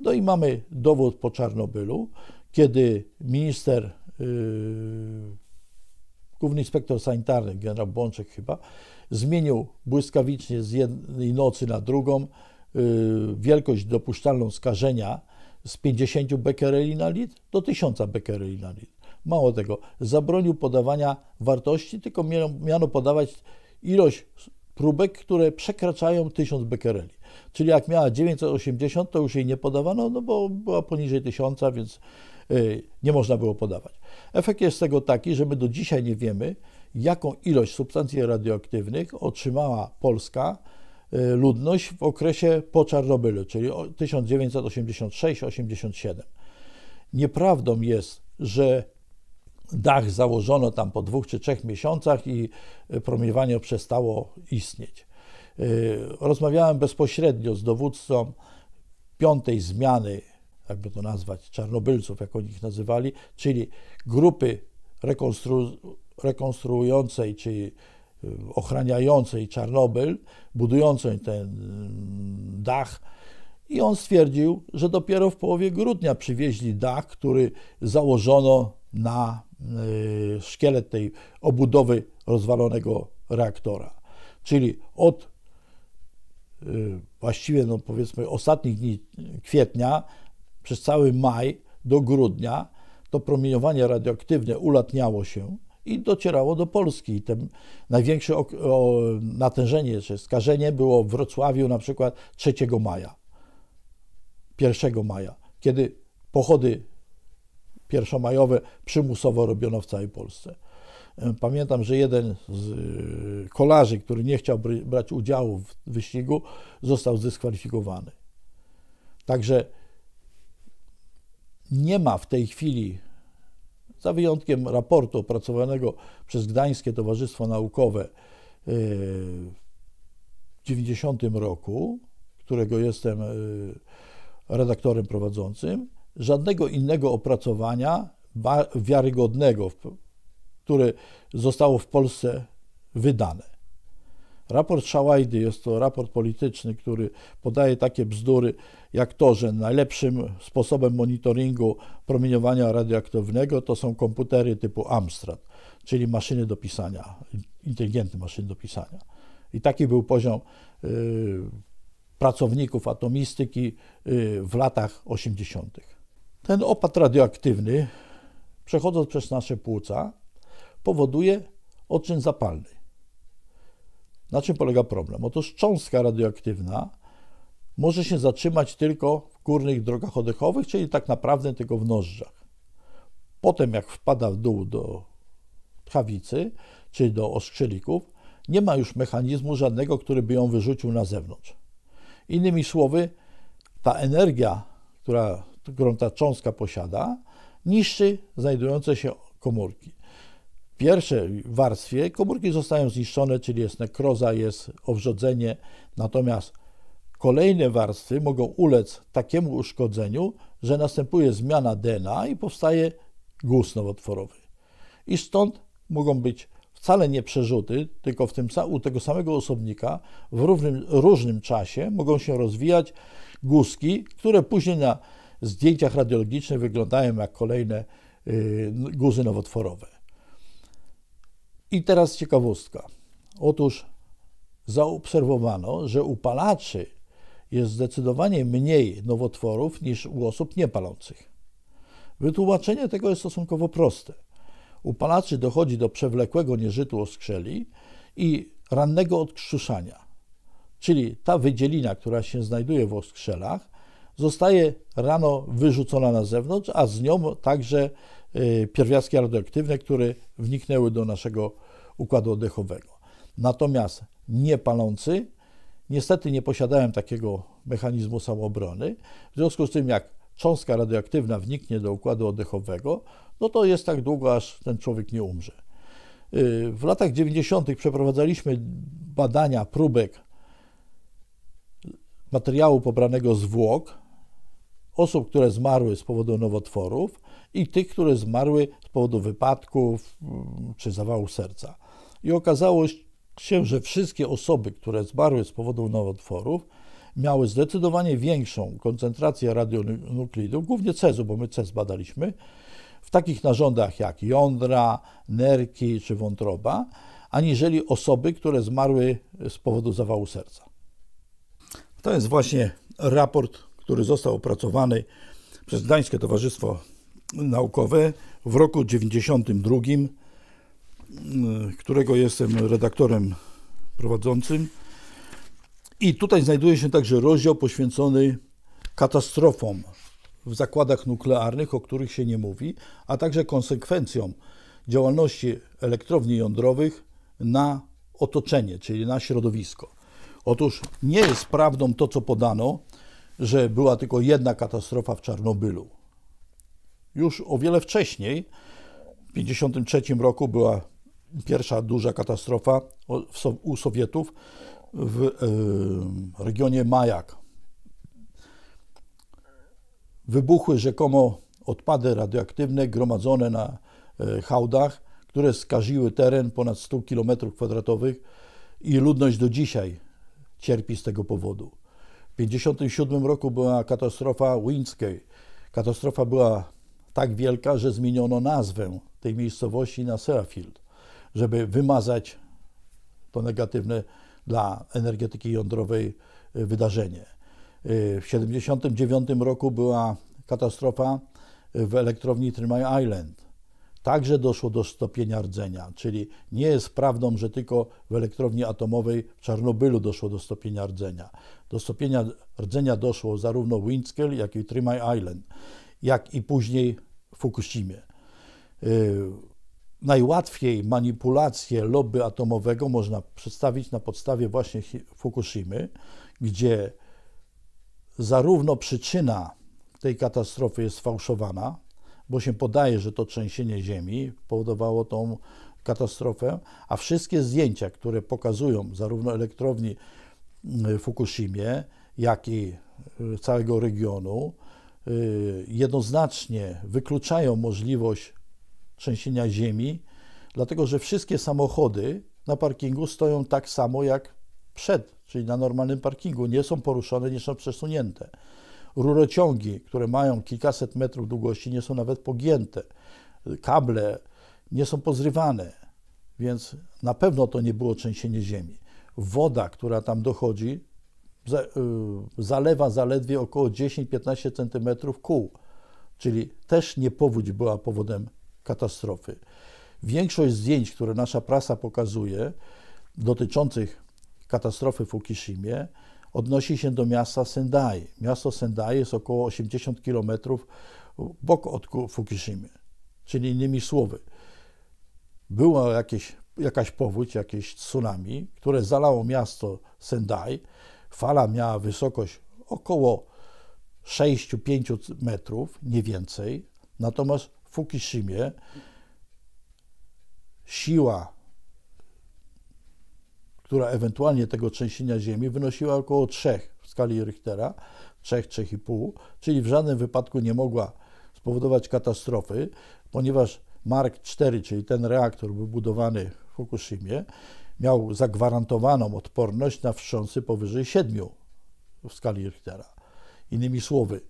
No i mamy dowód po Czarnobylu, kiedy minister, y, główny inspektor sanitarny, generał Bączek chyba, zmienił błyskawicznie z jednej nocy na drugą y, wielkość dopuszczalną skażenia z 50 becquereli na litr do 1000 becquereli na litr. Mało tego, zabronił podawania wartości, tylko miano podawać ilość próbek, które przekraczają 1000 becquereli. Czyli jak miała 980, to już jej nie podawano, no bo była poniżej 1000, więc y, nie można było podawać. Efekt jest tego taki, że my do dzisiaj nie wiemy, jaką ilość substancji radioaktywnych otrzymała Polska e, ludność w okresie po Czarnobylu, czyli 1986-87. Nieprawdą jest, że dach założono tam po dwóch czy trzech miesiącach i e, promieniowanie przestało istnieć. E, rozmawiałem bezpośrednio z dowódcą piątej zmiany, jakby to nazwać, czarnobylców, jak oni ich nazywali, czyli grupy rekonstrukcji rekonstruującej czy y, ochraniającej Czarnobyl, budującej ten mm, dach. I on stwierdził, że dopiero w połowie grudnia przywieźli dach, który założono na y, szkielet tej obudowy rozwalonego reaktora. Czyli od y, właściwie no powiedzmy ostatnich dni kwietnia przez cały maj do grudnia to promieniowanie radioaktywne ulatniało się i docierało do Polski. Ten największe o, o, natężenie czy skażenie było w Wrocławiu na przykład 3 maja, 1 maja, kiedy pochody pierwszomajowe przymusowo robiono w całej Polsce. E, pamiętam, że jeden z y, kolarzy, który nie chciał brać udziału w wyścigu, został zdyskwalifikowany. Także nie ma w tej chwili za wyjątkiem raportu opracowanego przez Gdańskie Towarzystwo Naukowe e, w 90 roku, którego jestem e, redaktorem prowadzącym, żadnego innego opracowania wiarygodnego, które zostało w Polsce wydane. Raport Szałajdy jest to raport polityczny, który podaje takie bzdury jak to, że najlepszym sposobem monitoringu promieniowania radioaktywnego to są komputery typu Amstrad, czyli maszyny do pisania, inteligentne maszyny do pisania. I taki był poziom y, pracowników atomistyki y, w latach 80. Ten opad radioaktywny, przechodząc przez nasze płuca, powoduje odczyn zapalny. Na czym polega problem? Otóż cząstka radioaktywna może się zatrzymać tylko w górnych drogach oddechowych, czyli tak naprawdę tylko w nożdżach. Potem jak wpada w dół do tchawicy, czy do oskrzylików, nie ma już mechanizmu żadnego, który by ją wyrzucił na zewnątrz. Innymi słowy, ta energia, która, którą ta cząstka posiada, niszczy znajdujące się komórki pierwszej warstwie komórki zostają zniszczone, czyli jest nekroza, jest owrzodzenie, natomiast kolejne warstwy mogą ulec takiemu uszkodzeniu, że następuje zmiana DNA i powstaje guz nowotworowy. I stąd mogą być wcale nie przerzuty, tylko w tym, u tego samego osobnika w równym, różnym czasie mogą się rozwijać guzki, które później na zdjęciach radiologicznych wyglądają jak kolejne y, guzy nowotworowe. I teraz ciekawostka. Otóż zaobserwowano, że u palaczy jest zdecydowanie mniej nowotworów niż u osób niepalących. Wytłumaczenie tego jest stosunkowo proste. U palaczy dochodzi do przewlekłego nieżytu oskrzeli i rannego odkrzuszania, czyli ta wydzielina, która się znajduje w oskrzelach, zostaje rano wyrzucona na zewnątrz, a z nią także y, pierwiastki radioaktywne, które wniknęły do naszego układu oddechowego. Natomiast niepalący, niestety nie posiadałem takiego mechanizmu samoobrony, w związku z tym jak cząstka radioaktywna wniknie do układu oddechowego, no to jest tak długo, aż ten człowiek nie umrze. Y, w latach 90. przeprowadzaliśmy badania próbek materiału pobranego z włok osób, które zmarły z powodu nowotworów i tych, które zmarły z powodu wypadków mm, czy zawału serca i okazało się, że wszystkie osoby, które zmarły z powodu nowotworów, miały zdecydowanie większą koncentrację radionuklidów, głównie cezu, bo my cez badaliśmy, w takich narządach jak jądra, nerki czy wątroba, aniżeli osoby, które zmarły z powodu zawału serca. To jest właśnie raport, który został opracowany przez Gdańskie Towarzystwo Naukowe w roku 1992 Y, którego jestem redaktorem prowadzącym. I tutaj znajduje się także rozdział poświęcony katastrofom w zakładach nuklearnych, o których się nie mówi, a także konsekwencjom działalności elektrowni jądrowych na otoczenie, czyli na środowisko. Otóż nie jest prawdą to, co podano, że była tylko jedna katastrofa w Czarnobylu. Już o wiele wcześniej, w 1953 roku była pierwsza duża katastrofa u Sowietów w e, regionie Majak. Wybuchły rzekomo odpady radioaktywne gromadzone na e, hałdach, które skażyły teren ponad 100 km2 i ludność do dzisiaj cierpi z tego powodu. W 1957 roku była katastrofa Winskiej. Katastrofa była tak wielka, że zmieniono nazwę tej miejscowości na Seafield żeby wymazać to negatywne dla energetyki jądrowej y, wydarzenie. Y, w 1979 roku była katastrofa y, w elektrowni Trimay Island. Także doszło do stopienia rdzenia, czyli nie jest prawdą, że tylko w elektrowni atomowej w Czarnobylu doszło do stopienia rdzenia. Do stopienia rdzenia doszło zarówno w Windskill, jak i Trimay Island, jak i później w Fukushimie najłatwiej manipulację lobby atomowego można przedstawić na podstawie właśnie Fukushimy, gdzie zarówno przyczyna tej katastrofy jest fałszowana, bo się podaje, że to trzęsienie ziemi powodowało tą katastrofę, a wszystkie zdjęcia, które pokazują zarówno elektrowni mm, Fukushimie, jak i y, całego regionu, y, jednoznacznie wykluczają możliwość trzęsienia ziemi, dlatego że wszystkie samochody na parkingu stoją tak samo jak przed, czyli na normalnym parkingu. Nie są poruszone, nie są przesunięte. Rurociągi, które mają kilkaset metrów długości, nie są nawet pogięte. Kable nie są pozrywane, więc na pewno to nie było trzęsienie ziemi. Woda, która tam dochodzi, y, zalewa zaledwie około 10-15 cm kół, czyli też nie powódź była powodem katastrofy. Większość zdjęć, które nasza prasa pokazuje, dotyczących katastrofy w Fukushimie, odnosi się do miasta Sendai. Miasto Sendai jest około 80 km bok od Fukushimy. Czyli innymi słowy, była jakieś, jakaś powódź, jakieś tsunami, które zalało miasto Sendai. Fala miała wysokość około 6-5 metrów, nie więcej. Natomiast Fukushimie siła, która ewentualnie tego trzęsienia ziemi wynosiła około 3 w skali Richtera, 3-3,5, czyli w żadnym wypadku nie mogła spowodować katastrofy, ponieważ Mark 4, czyli ten reaktor był budowany w Fukushimie, miał zagwarantowaną odporność na wstrząsy powyżej 7 w skali Richtera. Innymi słowy,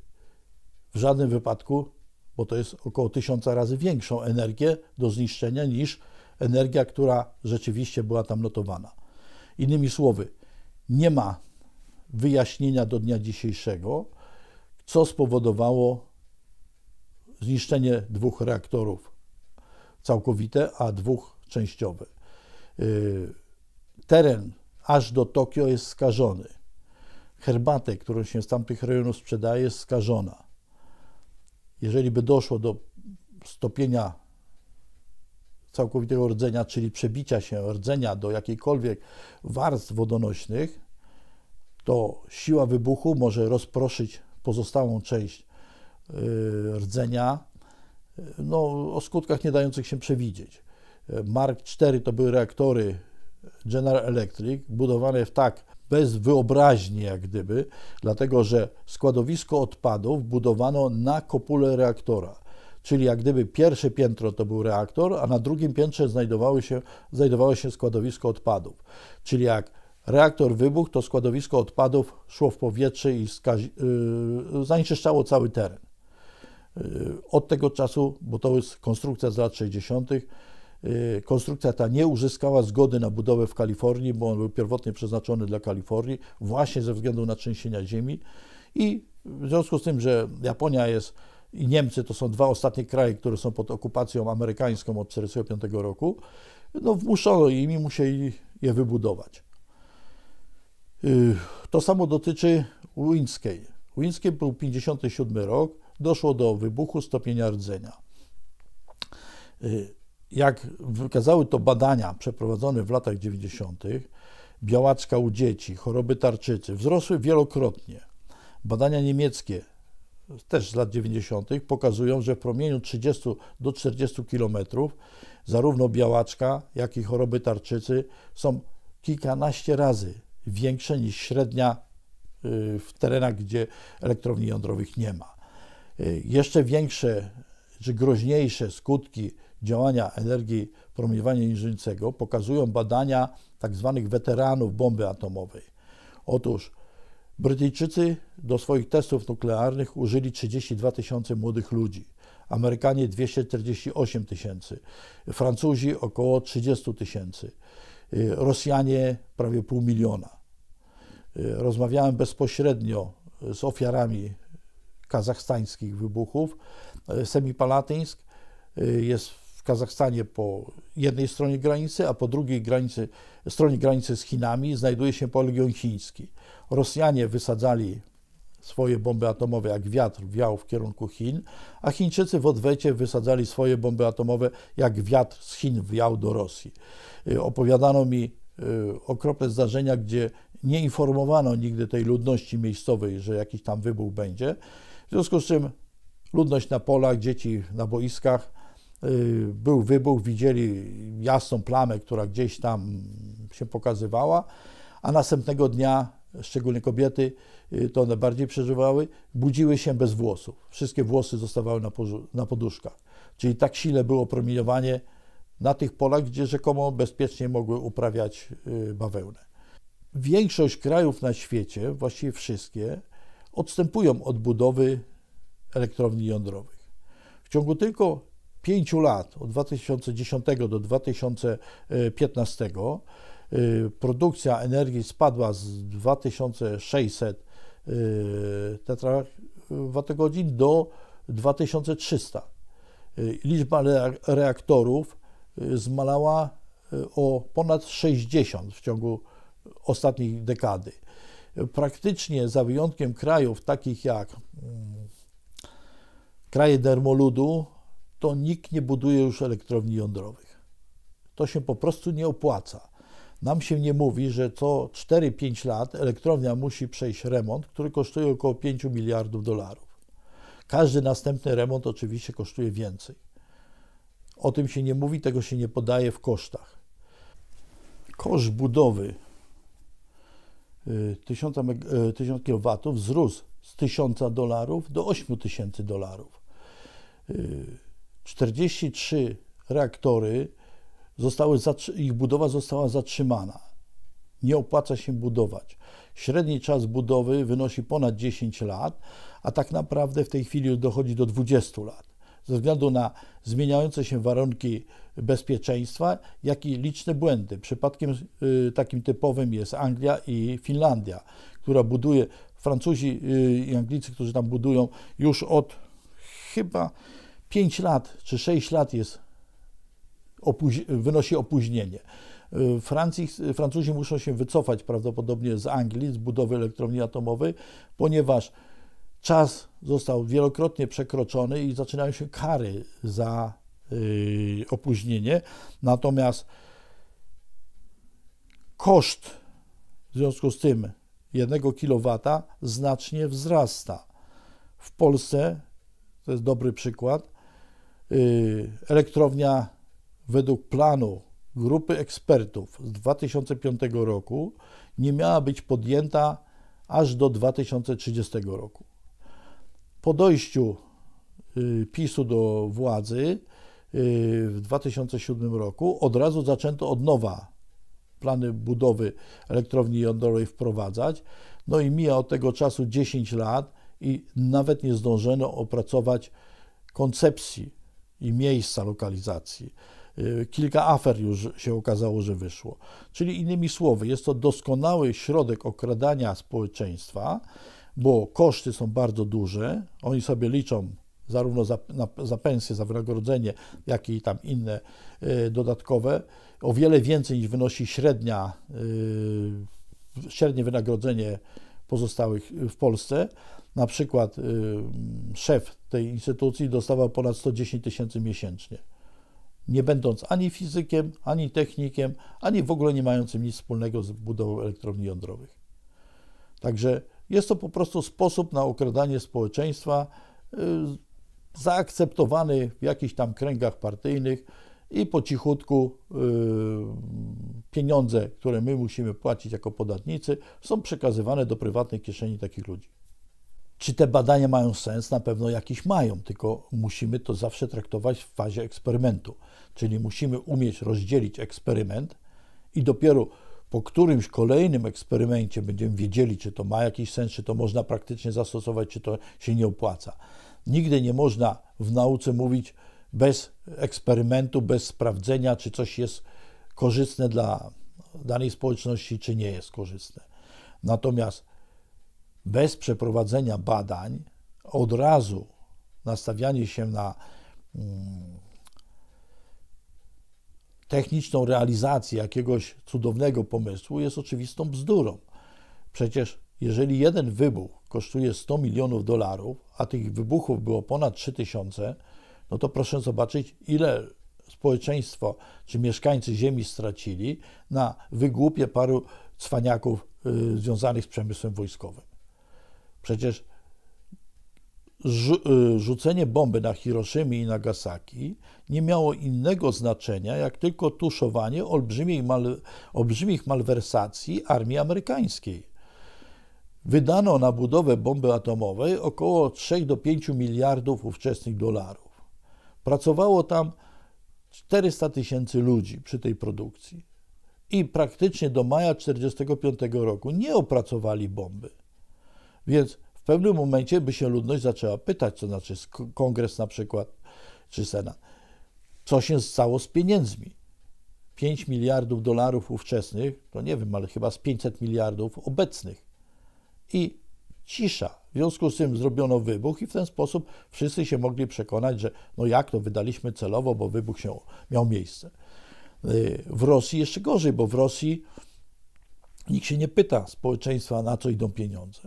w żadnym wypadku bo to jest około tysiąca razy większą energię do zniszczenia niż energia, która rzeczywiście była tam notowana. Innymi słowy, nie ma wyjaśnienia do dnia dzisiejszego, co spowodowało zniszczenie dwóch reaktorów całkowite, a dwóch częściowe. Yy, teren aż do Tokio jest skażony. Herbatę, którą się z tamtych rejonów sprzedaje, jest skażona jeżeli by doszło do stopienia całkowitego rdzenia, czyli przebicia się rdzenia do jakiejkolwiek warstw wodonośnych, to siła wybuchu może rozproszyć pozostałą część y, rdzenia y, no, o skutkach nie dających się przewidzieć. Mark IV to były reaktory General Electric budowane w tak bez wyobraźni, jak gdyby, dlatego że składowisko odpadów budowano na kopule reaktora. Czyli jak gdyby pierwsze piętro to był reaktor, a na drugim piętrze znajdowały się, znajdowało się składowisko odpadów. Czyli jak reaktor wybuchł, to składowisko odpadów szło w powietrze i skazi- yy, zanieczyszczało cały teren. Yy, od tego czasu, bo to jest konstrukcja z lat 60., Y, konstrukcja ta nie uzyskała zgody na budowę w Kalifornii, bo on był pierwotnie przeznaczony dla Kalifornii, właśnie ze względu na trzęsienia ziemi. I w związku z tym, że Japonia jest i Niemcy to są dwa ostatnie kraje, które są pod okupacją amerykańską od 1945 roku, no wmuszono im i musieli je wybudować. Y, to samo dotyczy Łuńskiej. Łuńskiej był 57 rok, doszło do wybuchu stopienia rdzenia. Y, jak wykazały to badania przeprowadzone w latach 90., białaczka u dzieci, choroby tarczycy wzrosły wielokrotnie. Badania niemieckie też z lat 90. pokazują, że w promieniu 30 do 40 km zarówno białaczka, jak i choroby tarczycy są kilkanaście razy większe niż średnia y, w terenach, gdzie elektrowni jądrowych nie ma. Y, jeszcze większe czy groźniejsze skutki działania energii promieniowania inżyńcego pokazują badania tzw. Tak weteranów bomby atomowej. Otóż Brytyjczycy do swoich testów nuklearnych użyli 32 tysiące młodych ludzi, Amerykanie 248 tysięcy, Francuzi około 30 tysięcy, y, Rosjanie prawie pół miliona. Y, rozmawiałem bezpośrednio z ofiarami kazachstańskich wybuchów. Y, semipalatyńsk jest Kazachstanie po jednej stronie granicy, a po drugiej granicy, stronie granicy z Chinami znajduje się poligon chiński. Rosjanie wysadzali swoje bomby atomowe, jak wiatr wiał w kierunku Chin, a Chińczycy w odwecie wysadzali swoje bomby atomowe, jak wiatr z Chin wiał do Rosji. Y, opowiadano mi y, okropne zdarzenia, gdzie nie informowano nigdy tej ludności miejscowej, że jakiś tam wybuch będzie. W związku z czym ludność na polach, dzieci na boiskach, Y, był wybuch, widzieli jasną plamę, która gdzieś tam się pokazywała, a następnego dnia, szczególnie kobiety, y, to one bardziej przeżywały, budziły się bez włosów. Wszystkie włosy zostawały na, na poduszkach. Czyli tak silne było promieniowanie na tych polach, gdzie rzekomo bezpiecznie mogły uprawiać y, bawełnę. Większość krajów na świecie, właściwie wszystkie, odstępują od budowy elektrowni jądrowych. W ciągu tylko pięciu lat, od 2010 do 2015, y, produkcja energii spadła z 2600 y, terawatogodzin do 2300. Y, liczba reaktorów zmalała o ponad 60 w ciągu ostatniej dekady. Praktycznie za wyjątkiem krajów takich jak mm, kraje dermoludu to nikt nie buduje już elektrowni jądrowych. To się po prostu nie opłaca. Nam się nie mówi, że co 4-5 lat elektrownia musi przejść remont, który kosztuje około 5 miliardów dolarów. Każdy następny remont oczywiście kosztuje więcej. O tym się nie mówi, tego się nie podaje w kosztach. Koszt budowy 1000 y, y, kW wzrósł z 1000 dolarów do 8000 dolarów. Y, 43 reaktory zostały, ich budowa została zatrzymana. Nie opłaca się budować. Średni czas budowy wynosi ponad 10 lat, a tak naprawdę w tej chwili dochodzi do 20 lat. Ze względu na zmieniające się warunki bezpieczeństwa, jak i liczne błędy. Przypadkiem y, takim typowym jest Anglia i Finlandia, która buduje, Francuzi y, i Anglicy, którzy tam budują już od chyba 5 lat czy 6 lat jest opóź wynosi opóźnienie. Y, Francji, Francuzi muszą się wycofać prawdopodobnie z Anglii, z budowy elektrowni atomowej, ponieważ czas został wielokrotnie przekroczony i zaczynają się kary za yy, opóźnienie. Natomiast koszt w związku z tym 1 kW znacznie wzrasta. W Polsce, to jest dobry przykład, Y, elektrownia według planu grupy ekspertów z 2005 roku nie miała być podjęta aż do 2030 roku. Po dojściu y, PiSu do władzy y, w 2007 roku od razu zaczęto od nowa plany budowy elektrowni jądrowej wprowadzać. No i mija od tego czasu 10 lat i nawet nie zdążono opracować koncepcji i miejsca lokalizacji. Y, kilka afer już się okazało, że wyszło. Czyli innymi słowy, jest to doskonały środek okradania społeczeństwa, bo koszty są bardzo duże. Oni sobie liczą zarówno za, na, za pensję, za wynagrodzenie, jak i tam inne y, dodatkowe, o wiele więcej niż wynosi średnia, y, średnie wynagrodzenie pozostałych w Polsce na przykład y, szef tej instytucji dostawał ponad 110 tysięcy miesięcznie, nie będąc ani fizykiem, ani technikiem, ani w ogóle nie mającym nic wspólnego z budową elektrowni jądrowych. Także jest to po prostu sposób na okradanie społeczeństwa, y, zaakceptowany w jakichś tam kręgach partyjnych i po cichutku y, pieniądze, które my musimy płacić jako podatnicy, są przekazywane do prywatnej kieszeni takich ludzi. Czy te badania mają sens? Na pewno jakiś mają, tylko musimy to zawsze traktować w fazie eksperymentu. Czyli musimy umieć rozdzielić eksperyment i dopiero po którymś kolejnym eksperymencie będziemy wiedzieli, czy to ma jakiś sens, czy to można praktycznie zastosować, czy to się nie opłaca. Nigdy nie można w nauce mówić bez eksperymentu, bez sprawdzenia, czy coś jest korzystne dla danej społeczności, czy nie jest korzystne. Natomiast bez przeprowadzenia badań, od razu nastawianie się na mm, techniczną realizację jakiegoś cudownego pomysłu jest oczywistą bzdurą. Przecież jeżeli jeden wybuch kosztuje 100 milionów dolarów, a tych wybuchów było ponad 3000, no to proszę zobaczyć, ile społeczeństwo czy mieszkańcy Ziemi stracili na wygłupie paru cwaniaków y, związanych z przemysłem wojskowym. Przecież y, rzucenie bomby na Hiroshimę i Nagasaki nie miało innego znaczenia, jak tylko tuszowanie olbrzymich, olbrzymich malwersacji armii amerykańskiej. Wydano na budowę bomby atomowej około 3 do 5 miliardów ówczesnych dolarów. Pracowało tam 400 tysięcy ludzi przy tej produkcji. I praktycznie do maja 1945 roku nie opracowali bomby. Więc w pewnym momencie by się ludność zaczęła pytać, co znaczy kongres na przykład, czy senat, co się stało z pieniędzmi. 5 miliardów dolarów ówczesnych, to nie wiem, ale chyba z 500 miliardów obecnych. I cisza. W związku z tym zrobiono wybuch i w ten sposób wszyscy się mogli przekonać, że no jak to wydaliśmy celowo, bo wybuch się miał miejsce. Y, w Rosji jeszcze gorzej, bo w Rosji nikt się nie pyta społeczeństwa, na co idą pieniądze.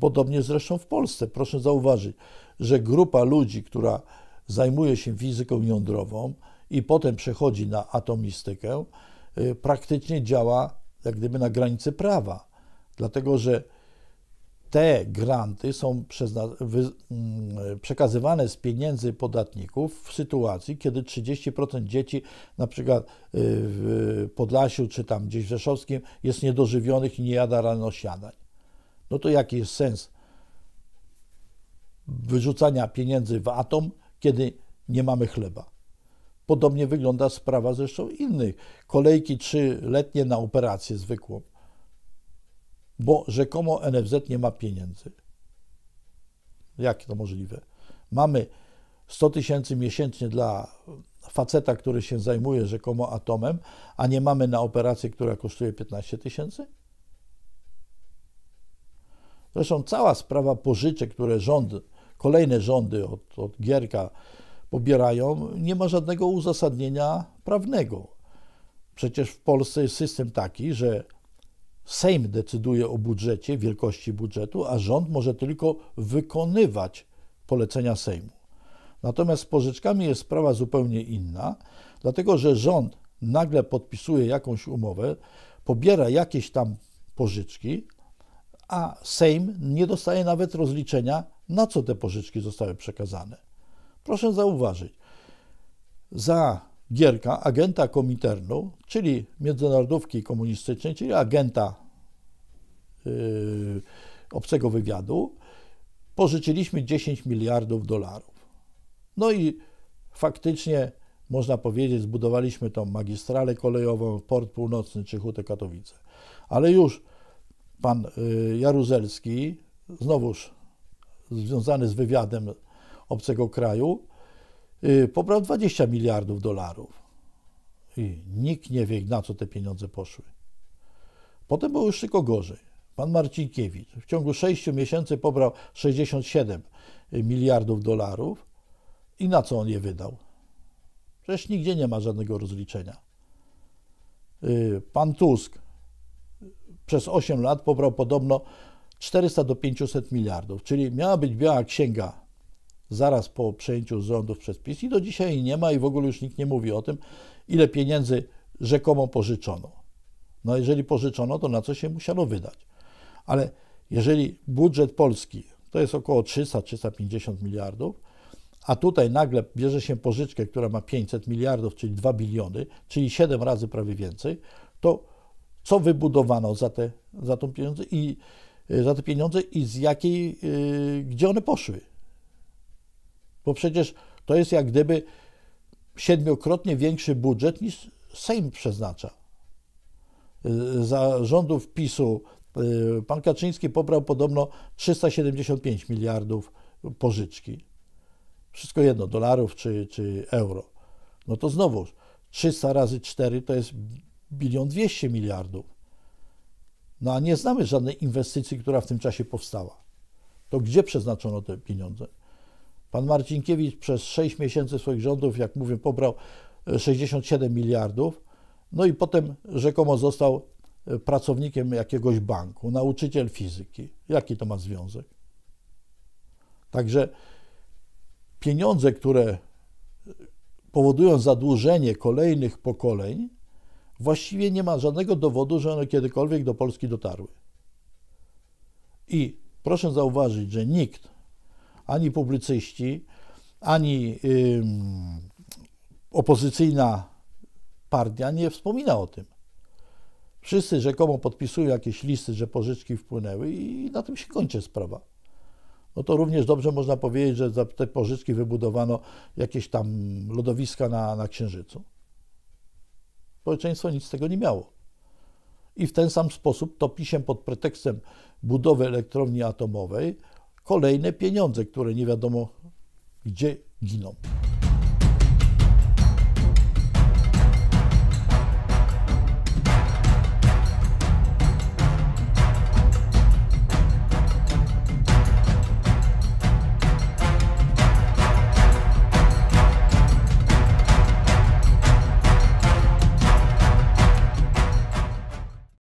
Podobnie zresztą w Polsce. Proszę zauważyć, że grupa ludzi, która zajmuje się fizyką jądrową i potem przechodzi na atomistykę, y, praktycznie działa jak gdyby na granicy prawa. Dlatego, że te granty są mm, przekazywane z pieniędzy podatników w sytuacji, kiedy 30% dzieci, na przykład y, w Podlasiu czy tam gdzieś w Rzeszowskim, jest niedożywionych i nie jada rano siadań no to jaki jest sens wyrzucania pieniędzy w atom, kiedy nie mamy chleba? Podobnie wygląda sprawa zresztą innych. Kolejki trzyletnie na operację zwykłą, bo rzekomo NFZ nie ma pieniędzy. Jak to możliwe? Mamy 100 tysięcy miesięcznie dla faceta, który się zajmuje rzekomo atomem, a nie mamy na operację, która kosztuje 15 tysięcy? Zresztą cała sprawa pożyczek, które rząd, kolejne rządy od, od Gierka pobierają, nie ma żadnego uzasadnienia prawnego. Przecież w Polsce jest system taki, że Sejm decyduje o budżecie, wielkości budżetu, a rząd może tylko wykonywać polecenia Sejmu. Natomiast z pożyczkami jest sprawa zupełnie inna, dlatego że rząd nagle podpisuje jakąś umowę, pobiera jakieś tam pożyczki, a Sejm nie dostaje nawet rozliczenia, na co te pożyczki zostały przekazane. Proszę zauważyć, za Gierka, agenta komiternu, czyli międzynarodówki komunistycznej, czyli agenta yy, obcego wywiadu, pożyczyliśmy 10 miliardów dolarów. No i faktycznie, można powiedzieć, zbudowaliśmy tą magistralę kolejową, port północny czy Hutę Katowice. Ale już pan y, Jaruzelski, znowuż związany z wywiadem obcego kraju, y, pobrał 20 miliardów dolarów. I nikt nie wie, na co te pieniądze poszły. Potem było już tylko gorzej. Pan Marcinkiewicz w ciągu 6 miesięcy pobrał 67 y, miliardów dolarów i na co on je wydał? Przecież nigdzie nie ma żadnego rozliczenia. Pan Tusk przez 8 lat pobrał podobno 400 do 500 miliardów, czyli miała być biała księga zaraz po przejęciu rządów przez PiS i do dzisiaj nie ma i w ogóle już nikt nie mówi o tym, ile pieniędzy rzekomo pożyczono. No jeżeli pożyczono, to na co się musiano wydać. Ale jeżeli budżet Polski to jest około 300-350 miliardów, a tutaj nagle bierze się pożyczkę, która ma 500 miliardów, czyli 2 biliony, czyli 7 razy prawie więcej, to co wybudowano za te, za tą pieniądze i e, za te pieniądze i z jakiej, e, gdzie one poszły. Bo przecież to jest jak gdyby siedmiokrotnie większy budżet niż Sejm przeznacza. E, za rządów PiSu pan Kaczyński pobrał podobno 375 miliardów pożyczki. Wszystko jedno, dolarów czy, czy euro. No to znowu 300 razy 4 to jest bilion 200 miliardów. No a nie znamy żadnej inwestycji, która w tym czasie powstała. To gdzie przeznaczono te pieniądze? Pan Marcinkiewicz przez 6 miesięcy swoich rządów, jak mówię, pobrał 67 e, miliardów, no i potem rzekomo został e, pracownikiem jakiegoś banku, nauczyciel fizyki. Jaki to ma związek? Także pieniądze, które e, powodują zadłużenie kolejnych pokoleń, właściwie nie ma żadnego dowodu, że one kiedykolwiek do Polski dotarły. I proszę zauważyć, że nikt, ani publicyści, ani yy, opozycyjna partia nie wspomina o tym. Wszyscy rzekomo podpisują jakieś listy, że pożyczki wpłynęły i na tym się kończy sprawa. No to również dobrze można powiedzieć, że za te pożyczki wybudowano jakieś tam lodowiska na, na Księżycu. Społeczeństwo nic z tego nie miało. I w ten sam sposób topi się pod pretekstem budowy elektrowni atomowej kolejne pieniądze, które nie wiadomo gdzie giną.